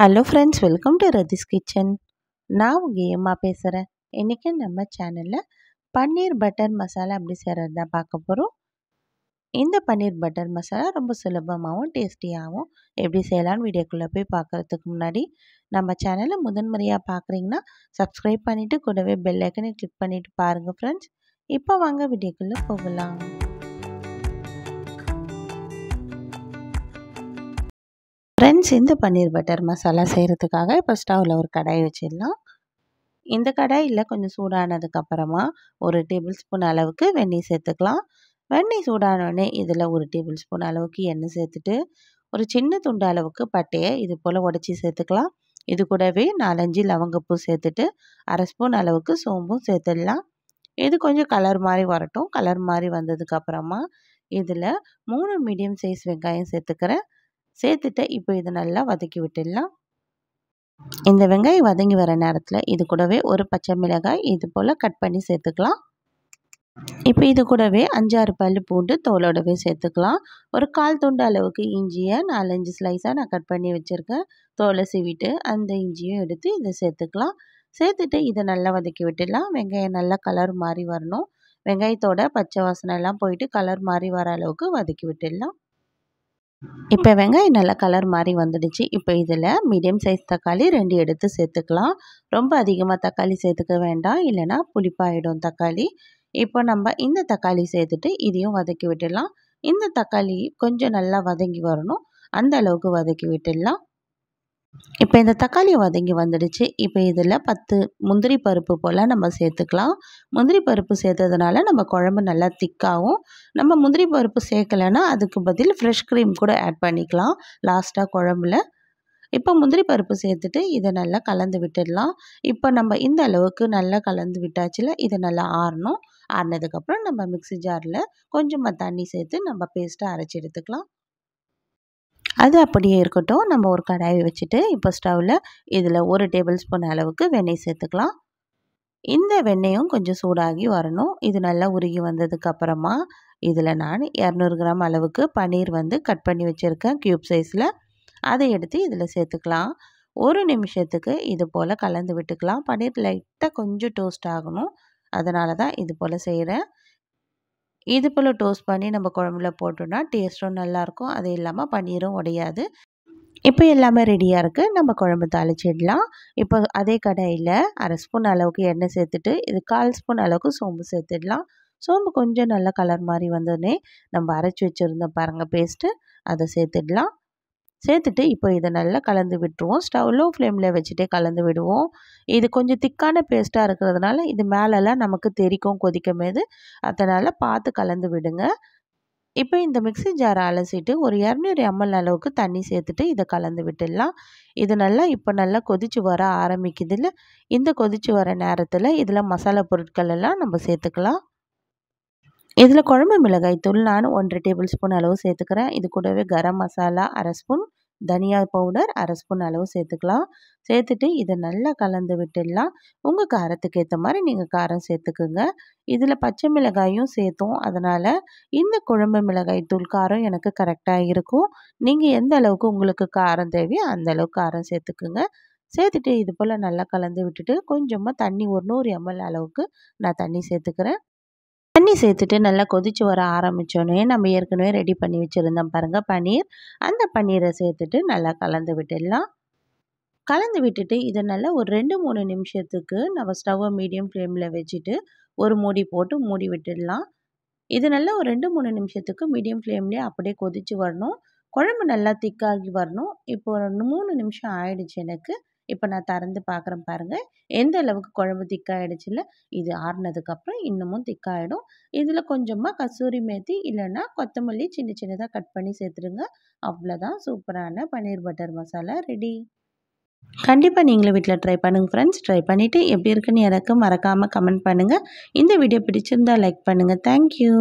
hello friends welcome to Rathi's kitchen நான் உங்கள் ஏமா பேசுகிறேன் இன்றைக்கி நம்ம சேனலில் பன்னீர் பட்டர் மசாலா அப்படி செய்கிறது தான் பார்க்க போகிறோம் இந்த பன்னீர் பட்டர் மசாலா ரொம்ப சுலபமாகவும் டேஸ்டியாகவும் எப்படி செய்யலான்னு வீடியோக்குள்ளே போய் பார்க்குறதுக்கு முன்னாடி நம்ம சேனலை முதன்முறையாக பார்க்குறீங்கன்னா சப்ஸ்கிரைப் பண்ணிவிட்டு கூடவே பெல்லைக்கனை கிளிக் பண்ணிவிட்டு பாருங்கள் ஃப்ரெண்ட்ஸ் இப்போ வாங்க வீடியோக்குள்ளே போகலாம் ஃப்ரெண்ட்ஸ் இந்த பன்னீர் பட்டர் மசாலா செய்கிறதுக்காக இப்போ ஸ்டவ்வில் ஒரு கடாய் வச்சிடலாம் இந்த கடாயில் கொஞ்சம் சூடானதுக்கப்புறமா ஒரு டேபிள் ஸ்பூன் அளவுக்கு வெண்ணெய் சேர்த்துக்கலாம் வெண்ணெய் சூடானோடனே இதில் ஒரு டேபிள் ஸ்பூன் அளவுக்கு எண்ணெய் சேர்த்துட்டு ஒரு சின்ன துண்டு அளவுக்கு பட்டையை இது போல் உடச்சி சேர்த்துக்கலாம் இது கூடவே நாலஞ்சு லவங்கப்பூ சேர்த்துட்டு அரை ஸ்பூன் அளவுக்கு சோம்பும் சேர்த்துடலாம் இது கொஞ்சம் கலர் மாதிரி வரட்டும் கலர் மாதிரி வந்ததுக்கப்புறமா இதில் மூணு மீடியம் சைஸ் வெங்காயம் சேர்த்துக்கிறேன் சேர்த்துட்டு இப்போ இதை நல்லா வதக்கி விட்டுடலாம் இந்த வெங்காயம் வதங்கி வர நேரத்தில் இது கூடவே ஒரு பச்சை மிளகாய் இது போல் கட் பண்ணி சேர்த்துக்கலாம் இப்போ இது கூடவே அஞ்சாறு பல் பூண்டு தோலோடவே சேர்த்துக்கலாம் ஒரு கால் துண்டு அளவுக்கு இஞ்சியை நாலஞ்சு ஸ்லைஸாக நான் கட் பண்ணி வச்சுருக்கேன் தோலை சீவிட்டு அந்த இஞ்சியும் எடுத்து இதை சேர்த்துக்கலாம் சேர்த்துட்டு இதை நல்லா வதக்கி விட்டுடலாம் வெங்காயம் நல்லா கலர் மாறி வரணும் வெங்காயத்தோட பச்சை வாசனை எல்லாம் போயிட்டு கலர் மாறி வர அளவுக்கு வதக்கி விட்டுடலாம் இப்போ வெங்காயம் நல்லா கலர் மாதிரி வந்துடுச்சு இப்போ இதில் மீடியம் சைஸ் தக்காளி ரெண்டு எடுத்து சேர்த்துக்கலாம் ரொம்ப அதிகமாக தக்காளி சேர்த்துக்க வேண்டாம் இல்லைனா புளிப்பாயிடும் தக்காளி இப்போ நம்ம இந்த தக்காளி சேர்த்துட்டு இதையும் வதக்கி விட்டுடலாம் இந்த தக்காளி கொஞ்சம் நல்லா வதங்கி வரணும் அந்த அளவுக்கு வதக்கி விட்டுடலாம் இப்போ இந்த தக்காளி வதங்கி வந்துடுச்சு இப்போ இதில் பத்து முந்திரி பருப்பு போல் நம்ம சேர்த்துக்கலாம் முந்திரி பருப்பு சேர்த்ததுனால நம்ம குழம்பு நல்லா திக்காகவும் நம்ம முந்திரி பருப்பு சேர்க்கலைன்னா அதுக்கு பதில் ஃப்ரெஷ் க்ரீம் கூட ஆட் பண்ணிக்கலாம் லாஸ்ட்டாக குழம்புல இப்போ முந்திரி பருப்பு சேர்த்துட்டு இதை நல்லா கலந்து விட்டுடலாம் இப்போ நம்ம இந்த அளவுக்கு நல்லா கலந்து விட்டாச்சுல இதை நல்லா ஆறணும் ஆறினதுக்கப்புறம் நம்ம மிக்சி ஜாரில் கொஞ்சமாக தண்ணி சேர்த்து நம்ம பேஸ்ட்டாக அரைச்சி எடுத்துக்கலாம் அது அப்படியே இருக்கட்டும் நம்ம ஒரு கடாயை வச்சுட்டு இப்போ ஸ்டவ்வில் இதில் ஒரு டேபிள் ஸ்பூன் அளவுக்கு வெண்ணெய் சேர்த்துக்கலாம் இந்த வெண்ணெயும் கொஞ்சம் சூடாகி வரணும் இது நல்லா உருகி வந்ததுக்கப்புறமா இதில் நான் இரநூறு கிராம் அளவுக்கு பன்னீர் வந்து கட் பண்ணி வச்சுருக்கேன் க்யூப் சைஸில் அதை எடுத்து இதில் சேர்த்துக்கலாம் ஒரு நிமிஷத்துக்கு இது போல் கலந்து விட்டுக்கலாம் பன்னீர் லைட்டாக கொஞ்சம் டோஸ்ட் ஆகணும் அதனால தான் இது போல் செய்கிறேன் இது போல் டோஸ்ட் பண்ணி நம்ம குழம்புல போட்டோம்னா டேஸ்ட்டும் நல்லாயிருக்கும் அது இல்லாமல் பன்னீரும் உடையாது இப்போ எல்லாமே ரெடியாக இருக்குது நம்ம குழம்பு தாளிச்சிடலாம் இப்போ அதே கடையில் அரை ஸ்பூன் அளவுக்கு எண்ணெய் சேர்த்துட்டு இது கால் ஸ்பூன் அளவுக்கு சோம்பு சேர்த்துடலாம் சோம்பு கொஞ்சம் நல்ல கலர் மாதிரி வந்தோடனே நம்ம அரைச்சி வச்சுருந்த பாருங்கள் பேஸ்ட்டு அதை சேர்த்துடலாம் சேர்த்துட்டு இப்போ இதை நல்லா கலந்து விட்டுருவோம் ஸ்டவ் லோ ஃப்ளேமில் வச்சுட்டே கலந்து விடுவோம் இது கொஞ்சம் திக்கான பேஸ்ட்டாக இருக்கிறதுனால இது மேலெல்லாம் நமக்கு தெரிக்கும் கொதிக்கும் போது அதனால் பார்த்து கலந்து விடுங்க இப்போ இந்த மிக்சி ஜாரை அலசிட்டு ஒரு இரநூறு எம்எல் அளவுக்கு தண்ணி சேர்த்துட்டு இதை கலந்து விட்டுடலாம் இது நல்லா இப்போ நல்லா கொதித்து வர ஆரம்பிக்குதுல இந்த கொதித்து வர நேரத்தில் இதில் மசாலா பொருட்கள் எல்லாம் நம்ம சேர்த்துக்கலாம் இதில் குழம்பு மிளகாய் தூள் நான் ஒன்றரை டேபிள் ஸ்பூன் அளவு சேர்த்துக்கிறேன் இது கூடவே கரம் மசாலா அரை ஸ்பூன் தனியா பவுடர் அரை ஸ்பூன் அளவு சேர்த்துக்கலாம் சேர்த்துட்டு இதை நல்லா கலந்து விட்டுடலாம் உங்கள் காரத்துக்கு ஏற்ற மாதிரி நீங்கள் காரம் சேர்த்துக்குங்க இதில் பச்சை மிளகாயும் சேர்த்தோம் அதனால் இந்த குழம்பு மிளகாய் தூள் காரம் எனக்கு கரெக்டாக இருக்கும் நீங்கள் எந்த அளவுக்கு உங்களுக்கு காரம் தேவையோ அந்த அளவுக்கு காரம் சேர்த்துக்குங்க சேர்த்துட்டு இது போல் நல்லா கலந்து விட்டுட்டு கொஞ்சமாக தண்ணி ஒரு நூறு எம்எல் அளவுக்கு நான் தண்ணி சேர்த்துக்கிறேன் தண்ணி சேர்த்துட்டு நல்லா கொதித்து வர ஆரம்பித்தோன்னே நம்ம ஏற்கனவே ரெடி பண்ணி வச்சுருந்தோம் பாருங்கள் பன்னீர் அந்த பன்னீரை சேர்த்துட்டு நல்லா கலந்து விட்டுடலாம் கலந்து விட்டுட்டு இதை நல்லா ஒரு ரெண்டு மூணு நிமிஷத்துக்கு நம்ம ஸ்டவ்வை மீடியம் ஃப்ளேமில் வச்சுட்டு ஒரு மூடி போட்டு மூடி விட்டுடலாம் இது நல்லா ஒரு ரெண்டு மூணு நிமிஷத்துக்கு மீடியம் ஃப்ளேம்லேயே அப்படியே கொதித்து வரணும் குழம்பு நல்லா திக்காகி வரணும் இப்போ ஒரு மூணு நிமிஷம் ஆயிடுச்சு எனக்கு இப்போ நான் திறந்து பார்க்குறேன் பாருங்கள் எந்த அளவுக்கு குழம்பு இல்லை இது ஆறுனதுக்கப்புறம் இன்னமும் திக்காயிடும் இதில் கொஞ்சமாக கசூரி மேத்தி இல்லைன்னா கொத்தமல்லி சின்ன சின்னதாக கட் பண்ணி சேர்த்துருங்க அவ்வளோதான் சூப்பரான பன்னீர் பட்டர் மசாலா ரெடி கண்டிப்பாக நீங்களும் வீட்டில் ட்ரை பண்ணுங்கள் ஃப்ரெண்ட்ஸ் ட்ரை பண்ணிவிட்டு எப்படி இருக்குன்னு எனக்கு மறக்காமல் கமெண்ட் பண்ணுங்கள் இந்த வீடியோ பிடிச்சிருந்தால் லைக் பண்ணுங்கள் தேங்க்யூ